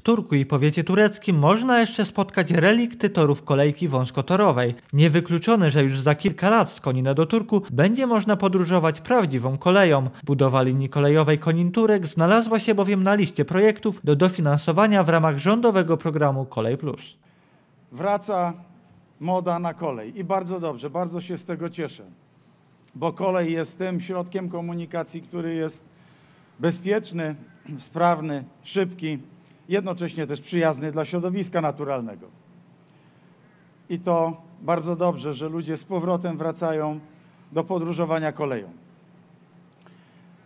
W Turku i powiecie tureckim można jeszcze spotkać relikty torów kolejki wąskotorowej. Niewykluczone, że już za kilka lat z Konina do Turku będzie można podróżować prawdziwą koleją. Budowa linii kolejowej Konin-Turek znalazła się bowiem na liście projektów do dofinansowania w ramach rządowego programu Kolej Plus. Wraca moda na kolej i bardzo dobrze, bardzo się z tego cieszę, bo kolej jest tym środkiem komunikacji, który jest bezpieczny, sprawny, szybki jednocześnie też przyjazny dla środowiska naturalnego. I to bardzo dobrze, że ludzie z powrotem wracają do podróżowania koleją.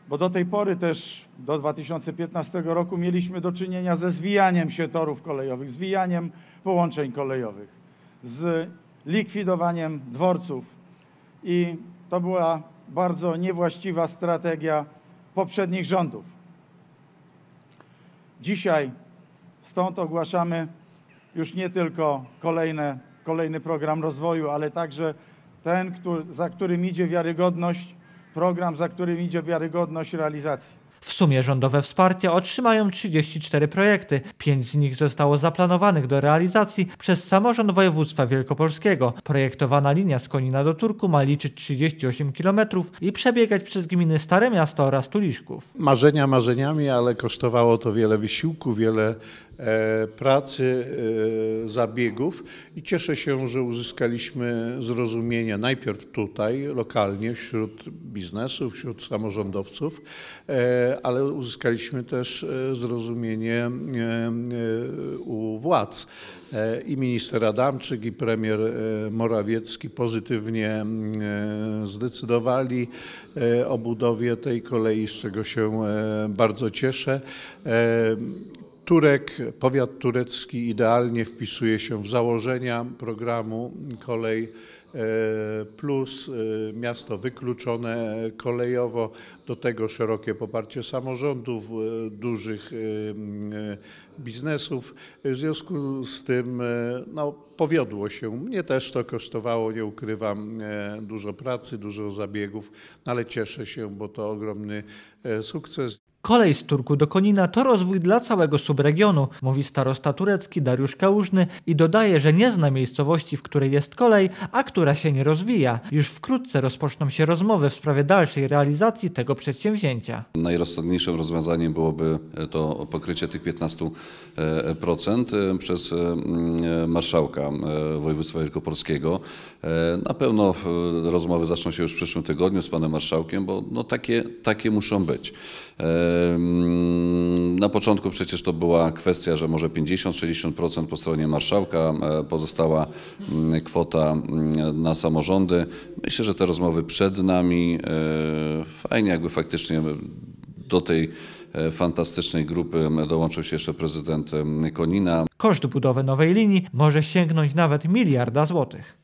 Bo do tej pory też, do 2015 roku, mieliśmy do czynienia ze zwijaniem się torów kolejowych, zwijaniem połączeń kolejowych, z likwidowaniem dworców. I to była bardzo niewłaściwa strategia poprzednich rządów. Dzisiaj Stąd ogłaszamy już nie tylko kolejne, kolejny program rozwoju, ale także ten, który, za którym idzie wiarygodność, program, za którym idzie wiarygodność realizacji. W sumie rządowe wsparcie otrzymają 34 projekty. Pięć z nich zostało zaplanowanych do realizacji przez samorząd województwa wielkopolskiego. Projektowana linia z Konina do Turku ma liczyć 38 km i przebiegać przez gminy Stare Miasto oraz Tuliszków. Marzenia marzeniami, ale kosztowało to wiele wysiłku, wiele E, pracy, e, zabiegów i cieszę się, że uzyskaliśmy zrozumienie najpierw tutaj, lokalnie, wśród biznesu, wśród samorządowców, e, ale uzyskaliśmy też zrozumienie u władz. I minister Adamczyk, i premier Morawiecki pozytywnie zdecydowali o budowie tej kolei, z czego się bardzo cieszę. Turek, powiat turecki idealnie wpisuje się w założenia programu „Kolej+” E, plus e, miasto wykluczone kolejowo, do tego szerokie poparcie samorządów, e, dużych biznesów. W związku z tym no, powiodło się. Mnie też to kosztowało, nie ukrywam, dużo pracy, dużo zabiegów, no, ale cieszę się, bo to ogromny sukces. Kolej z Turku do Konina to rozwój dla całego subregionu, mówi starosta turecki Dariusz Kałużny i dodaje, że nie zna miejscowości, w której jest kolej, a która która się nie rozwija. Już wkrótce rozpoczną się rozmowy w sprawie dalszej realizacji tego przedsięwzięcia. Najrozsądniejszym rozwiązaniem byłoby e, to pokrycie tych 15% e, e, przez marszałka województwa wielkopolskiego. Na pewno rozmowy zaczną się już w przyszłym tygodniu z panem marszałkiem, bo no takie, takie muszą być. Na początku przecież to była kwestia, że może 50-60% po stronie marszałka, pozostała kwota na samorządy. Myślę, że te rozmowy przed nami. E, fajnie, jakby faktycznie do tej e, fantastycznej grupy dołączył się jeszcze prezydent e, Konina. Koszt budowy nowej linii może sięgnąć nawet miliarda złotych.